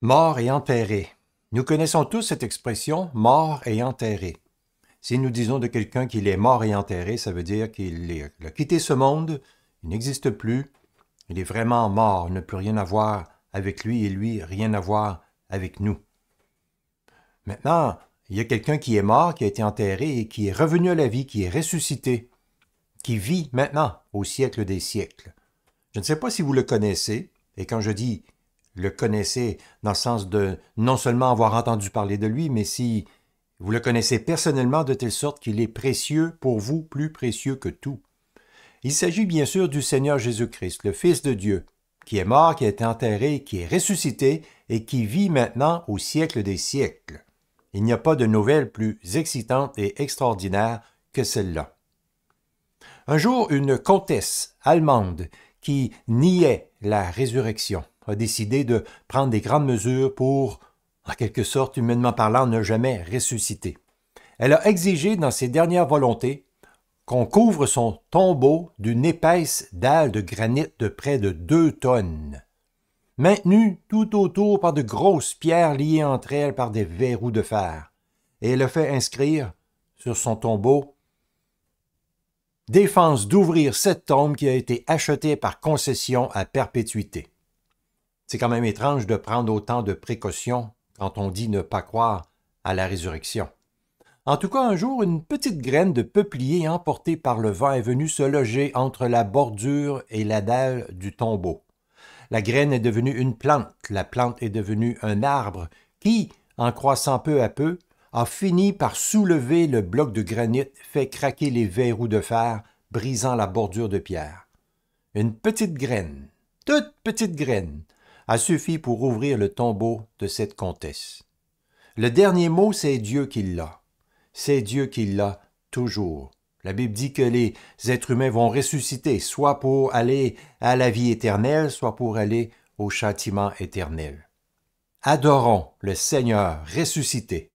Mort et enterré. Nous connaissons tous cette expression mort et enterré. Si nous disons de quelqu'un qu'il est mort et enterré, ça veut dire qu'il a quitté ce monde, il n'existe plus, il est vraiment mort, il ne peut rien avoir avec lui et lui, rien à voir avec nous. Maintenant, il y a quelqu'un qui est mort, qui a été enterré et qui est revenu à la vie, qui est ressuscité, qui vit maintenant au siècle des siècles. Je ne sais pas si vous le connaissez, et quand je dis le connaissez dans le sens de non seulement avoir entendu parler de lui, mais si vous le connaissez personnellement de telle sorte qu'il est précieux pour vous, plus précieux que tout. Il s'agit bien sûr du Seigneur Jésus-Christ, le Fils de Dieu, qui est mort, qui a été enterré, qui est ressuscité et qui vit maintenant au siècle des siècles. Il n'y a pas de nouvelle plus excitante et extraordinaire que celle-là. Un jour, une comtesse allemande qui niait la résurrection, a décidé de prendre des grandes mesures pour, en quelque sorte, humainement parlant, ne jamais ressusciter. Elle a exigé dans ses dernières volontés qu'on couvre son tombeau d'une épaisse dalle de granit de près de deux tonnes, maintenue tout autour par de grosses pierres liées entre elles par des verrous de fer, et elle a fait inscrire sur son tombeau défense d'ouvrir cette tombe qui a été achetée par concession à perpétuité. C'est quand même étrange de prendre autant de précautions quand on dit ne pas croire à la résurrection. En tout cas, un jour, une petite graine de peuplier emportée par le vent est venue se loger entre la bordure et la dalle du tombeau. La graine est devenue une plante, la plante est devenue un arbre qui, en croissant peu à peu, a fini par soulever le bloc de granit, fait craquer les verrous de fer, brisant la bordure de pierre. Une petite graine, toute petite graine, a suffi pour ouvrir le tombeau de cette comtesse. Le dernier mot, c'est Dieu qui l'a. C'est Dieu qui l'a toujours. La Bible dit que les êtres humains vont ressusciter, soit pour aller à la vie éternelle, soit pour aller au châtiment éternel. Adorons le Seigneur ressuscité.